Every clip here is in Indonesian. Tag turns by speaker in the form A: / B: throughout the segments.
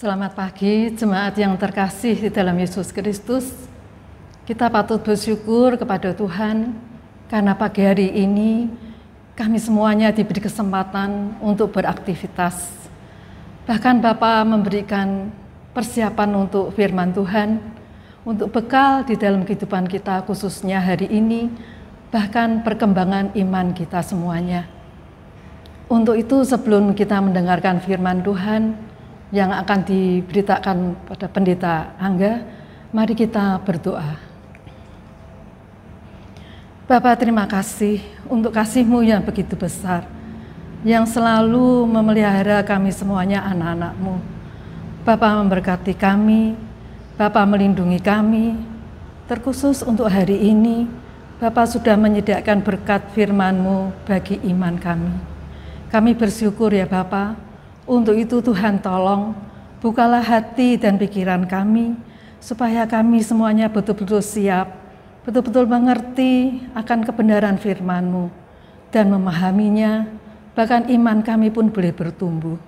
A: Selamat pagi, jemaat yang terkasih di dalam Yesus Kristus. Kita patut bersyukur kepada Tuhan karena pagi hari ini kami semuanya diberi kesempatan untuk beraktivitas. Bahkan Bapak memberikan persiapan untuk firman Tuhan, untuk bekal di dalam kehidupan kita khususnya hari ini, bahkan perkembangan iman kita semuanya. Untuk itu sebelum kita mendengarkan firman Tuhan, yang akan diberitakan pada pendeta Angga, mari kita berdoa. Bapak terima kasih untuk kasihmu yang begitu besar, yang selalu memelihara kami semuanya anak-anakmu. Bapak memberkati kami, Bapak melindungi kami, terkhusus untuk hari ini, Bapak sudah menyediakan berkat Firmanmu bagi iman kami. Kami bersyukur ya Bapak, untuk itu Tuhan tolong, bukalah hati dan pikiran kami, supaya kami semuanya betul-betul siap, betul-betul mengerti akan kebenaran firman-Mu, dan memahaminya, bahkan iman kami pun boleh bertumbuh.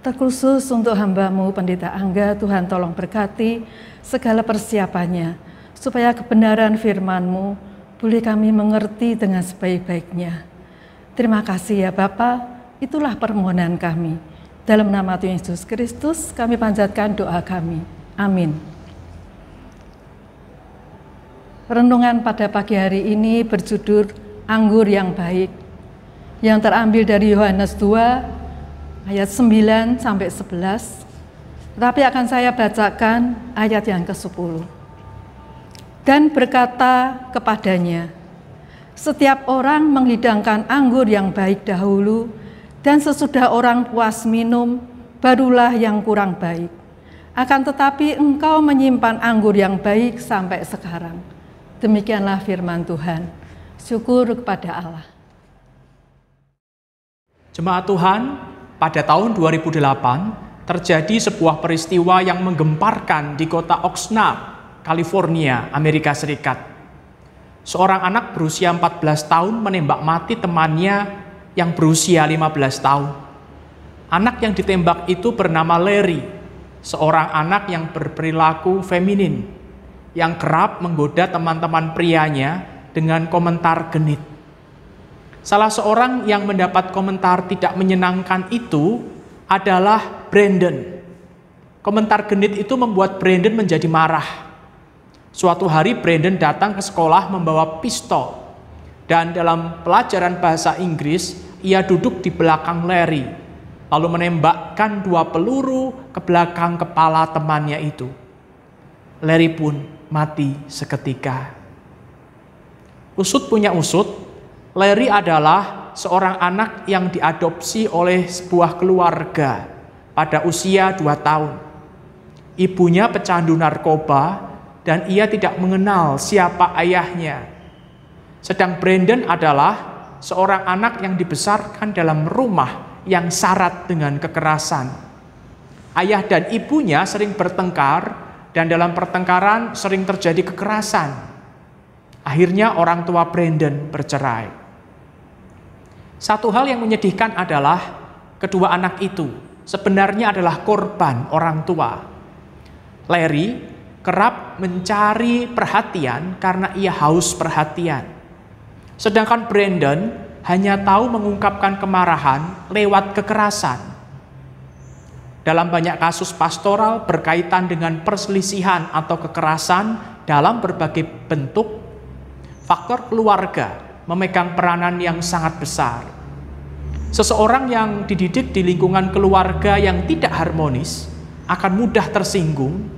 A: Terkhusus untuk hambamu Pendeta Angga, Tuhan tolong berkati segala persiapannya, supaya kebenaran firman-Mu boleh kami mengerti dengan sebaik-baiknya. Terima kasih ya Bapak, itulah permohonan kami. Dalam nama Tuhan Yesus Kristus, kami panjatkan doa kami. Amin. Renungan pada pagi hari ini berjudul Anggur yang Baik, yang terambil dari Yohanes 2 ayat 9 sampai 11. Tapi akan saya bacakan ayat yang ke-10. Dan berkata kepadanya, setiap orang menghidangkan anggur yang baik dahulu, dan sesudah orang puas minum, barulah yang kurang baik. Akan tetapi engkau menyimpan anggur yang baik sampai sekarang. Demikianlah firman Tuhan. Syukur kepada Allah.
B: Jemaat Tuhan, pada tahun 2008 terjadi sebuah peristiwa yang menggemparkan di kota Oxnard, California, Amerika Serikat. Seorang anak berusia 14 tahun menembak mati temannya yang berusia 15 tahun. Anak yang ditembak itu bernama Larry, seorang anak yang berperilaku feminin, yang kerap menggoda teman-teman prianya dengan komentar genit. Salah seorang yang mendapat komentar tidak menyenangkan itu adalah Brandon. Komentar genit itu membuat Brandon menjadi marah. Suatu hari Brandon datang ke sekolah membawa pistol dan dalam pelajaran bahasa Inggris, ia duduk di belakang Larry, lalu menembakkan dua peluru ke belakang kepala temannya itu. Larry pun mati seketika. Usut punya usut, Larry adalah seorang anak yang diadopsi oleh sebuah keluarga pada usia dua tahun. Ibunya pecandu narkoba dan ia tidak mengenal siapa ayahnya sedang Brandon adalah seorang anak yang dibesarkan dalam rumah yang syarat dengan kekerasan. Ayah dan ibunya sering bertengkar dan dalam pertengkaran sering terjadi kekerasan. Akhirnya orang tua Brandon bercerai. Satu hal yang menyedihkan adalah kedua anak itu sebenarnya adalah korban orang tua. Larry kerap mencari perhatian karena ia haus perhatian. Sedangkan Brandon hanya tahu mengungkapkan kemarahan lewat kekerasan. Dalam banyak kasus pastoral berkaitan dengan perselisihan atau kekerasan dalam berbagai bentuk, faktor keluarga memegang peranan yang sangat besar. Seseorang yang dididik di lingkungan keluarga yang tidak harmonis akan mudah tersinggung,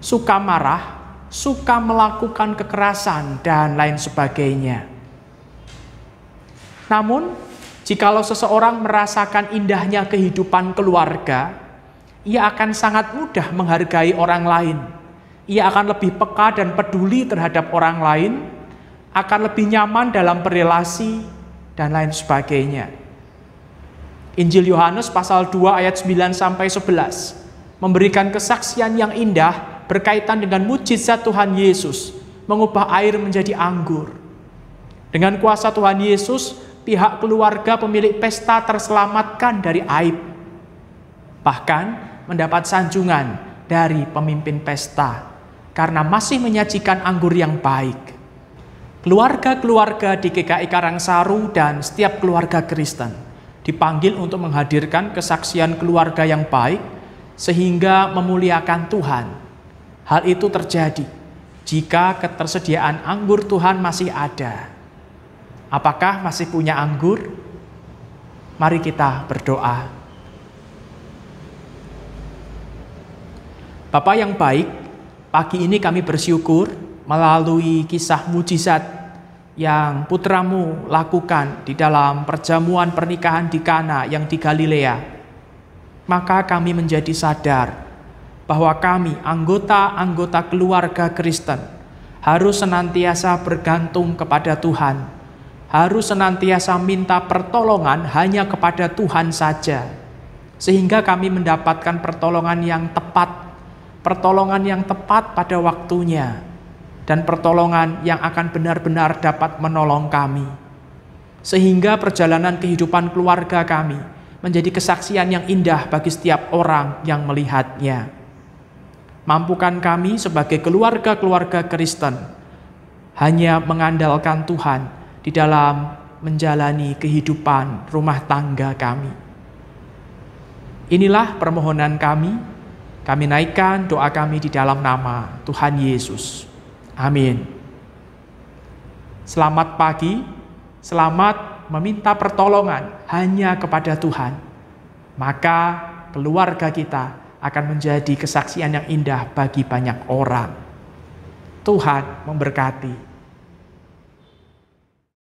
B: suka marah, suka melakukan kekerasan, dan lain sebagainya. Namun, jikalau seseorang merasakan indahnya kehidupan keluarga, ia akan sangat mudah menghargai orang lain. Ia akan lebih peka dan peduli terhadap orang lain, akan lebih nyaman dalam perilasi, dan lain sebagainya. Injil Yohanes pasal 2 ayat 9 sampai 11 memberikan kesaksian yang indah berkaitan dengan mujizat Tuhan Yesus mengubah air menjadi anggur. Dengan kuasa Tuhan Yesus, pihak keluarga pemilik pesta terselamatkan dari aib. Bahkan mendapat sanjungan dari pemimpin pesta karena masih menyajikan anggur yang baik. Keluarga-keluarga di GKI Karangsaru dan setiap keluarga Kristen dipanggil untuk menghadirkan kesaksian keluarga yang baik sehingga memuliakan Tuhan. Hal itu terjadi jika ketersediaan anggur Tuhan masih ada. Apakah masih punya anggur? Mari kita berdoa. Bapak yang baik, pagi ini kami bersyukur melalui kisah mujizat yang putramu lakukan di dalam perjamuan pernikahan di Kana yang di Galilea. Maka kami menjadi sadar bahwa kami anggota-anggota keluarga Kristen harus senantiasa bergantung kepada Tuhan harus senantiasa minta pertolongan hanya kepada Tuhan saja, sehingga kami mendapatkan pertolongan yang tepat, pertolongan yang tepat pada waktunya, dan pertolongan yang akan benar-benar dapat menolong kami, sehingga perjalanan kehidupan keluarga kami menjadi kesaksian yang indah bagi setiap orang yang melihatnya. Mampukan kami sebagai keluarga-keluarga Kristen hanya mengandalkan Tuhan di dalam menjalani kehidupan rumah tangga kami. Inilah permohonan kami. Kami naikkan doa kami di dalam nama Tuhan Yesus. Amin. Selamat pagi, selamat meminta pertolongan hanya kepada Tuhan. Maka keluarga kita akan menjadi kesaksian yang indah bagi banyak orang. Tuhan memberkati.